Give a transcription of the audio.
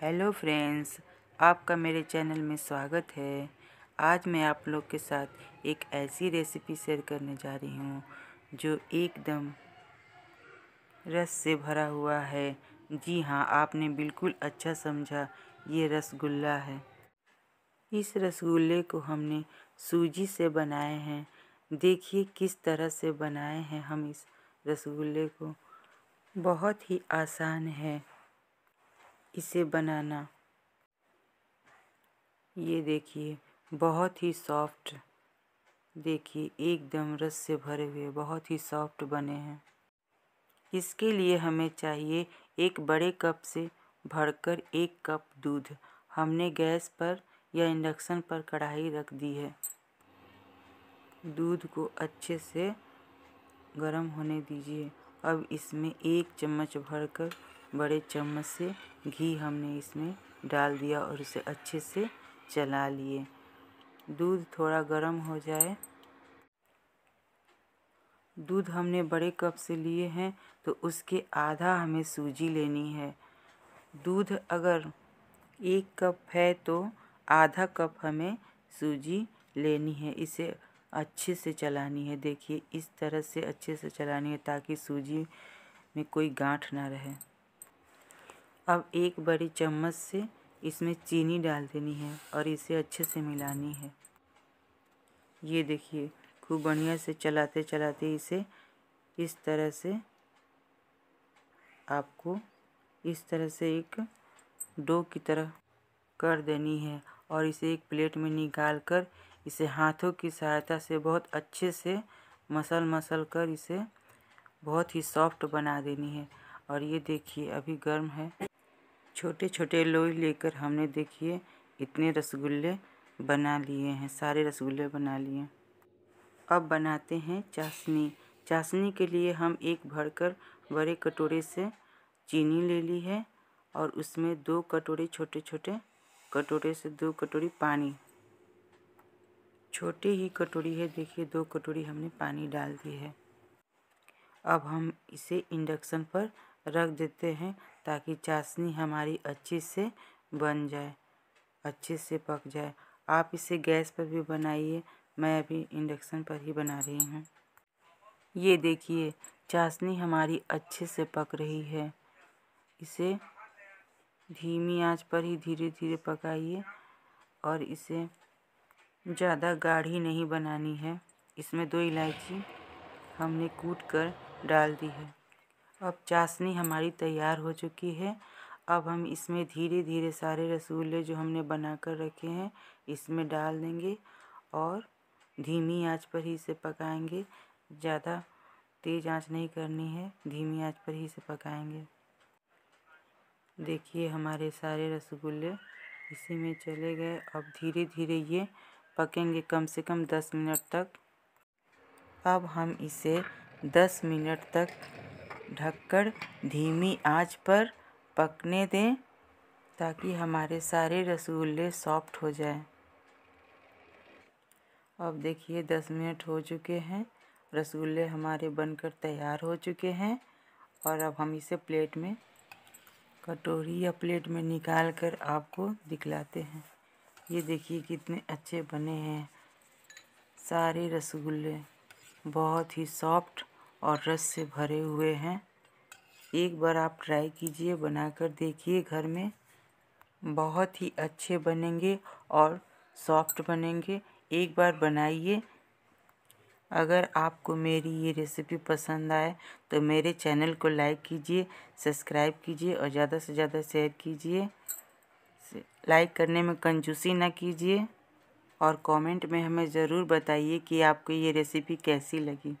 hello friends आपका मेरे channel में स्वागत है आज मैं आप लोग के साथ एक ऐसी रेसिपी शेयर करने जा रही हूँ जो एकदम रस से भरा हुआ है जी हाँ आपने बिल्कुल अच्छा समझा ये रसगुल्ला है इस रसगुल्ले को हमने सूजी से बनाए हैं देखिए किस तरह से बनाए हैं हम इस रसगुल्ले को बहुत ही आसान है इसे बनाना ये देखिए बहुत ही सॉफ्ट देखिए एकदम रस से भरे हुए बहुत ही सॉफ्ट बने हैं इसके लिए हमें चाहिए एक बड़े कप से भरकर एक कप दूध हमने गैस पर या इंडक्शन पर कढ़ाई रख दी है दूध को अच्छे से गर्म होने दीजिए अब इसमें एक चम्मच भरकर बड़े चम्मच से घी हमने इसमें डाल दिया और उसे अच्छे से चला लिए दूध थोड़ा गर्म हो जाए दूध हमने बड़े कप से लिए हैं तो उसके आधा हमें सूजी लेनी है दूध अगर एक कप है तो आधा कप हमें सूजी लेनी है इसे अच्छे से चलानी है देखिए इस तरह से अच्छे से चलानी है ताकि सूजी में कोई गांठ ना रहे अब एक बड़ी चम्मच से इसमें चीनी डाल देनी है और इसे अच्छे से मिलानी है ये देखिए खूब बढ़िया से चलाते चलाते इसे इस तरह से आपको इस तरह से एक डो की तरह कर देनी है और इसे एक प्लेट में निकाल कर इसे हाथों की सहायता से बहुत अच्छे से मसल मसल कर इसे बहुत ही सॉफ्ट बना देनी है और ये देखिए अभी गर्म है छोटे छोटे लोई लेकर हमने देखिए इतने रसगुल्ले बना लिए हैं सारे रसगुल्ले बना लिए अब बनाते हैं चाशनी चाशनी के लिए हम एक भरकर बड़े कटोरे से चीनी ले ली है और उसमें दो कटोरे छोटे छोटे कटोरे से दो कटोरी पानी छोटी ही कटोरी है देखिए दो कटोरी हमने पानी डाल दी है अब हम इसे इंडक्शन पर रख देते हैं ताकि चाशनी हमारी अच्छे से बन जाए अच्छे से पक जाए आप इसे गैस पर भी बनाइए मैं अभी इंडक्शन पर ही बना रही हूँ ये देखिए चाशनी हमारी अच्छे से पक रही है इसे धीमी आंच पर ही धीरे धीरे पकाइए और इसे ज़्यादा गाढ़ी नहीं बनानी है इसमें दो इलायची हमने कूट कर डाल दी है अब चाशनी हमारी तैयार हो चुकी है अब हम इसमें धीरे धीरे सारे रसगुल्ले जो हमने बना कर रखे हैं इसमें डाल देंगे और धीमी आंच पर ही इसे पकाएंगे ज़्यादा तेज़ आंच नहीं करनी है धीमी आंच पर ही इसे पकाएंगे देखिए हमारे सारे रसगुल्ले इसी में चले गए अब धीरे धीरे ये पकेंगे कम से कम दस मिनट तक अब हम इसे दस मिनट तक ढककर धीमी आंच पर पकने दें ताकि हमारे सारे रसगुल्ले सॉफ्ट हो जाएं अब देखिए दस मिनट हो चुके हैं रसगुल्ले हमारे बनकर तैयार हो चुके हैं और अब हम इसे प्लेट में कटोरी या प्लेट में निकाल कर आपको दिखलाते हैं ये देखिए कितने अच्छे बने हैं सारे रसगुल्ले बहुत ही सॉफ्ट और रस से भरे हुए हैं एक बार आप ट्राई कीजिए बनाकर देखिए घर में बहुत ही अच्छे बनेंगे और सॉफ्ट बनेंगे एक बार बनाइए अगर आपको मेरी ये रेसिपी पसंद आए तो मेरे चैनल को लाइक कीजिए सब्सक्राइब कीजिए और ज़्यादा से ज़्यादा शेयर कीजिए लाइक करने में कंजूसी ना कीजिए और कमेंट में हमें ज़रूर बताइए कि आपको ये रेसिपी कैसी लगी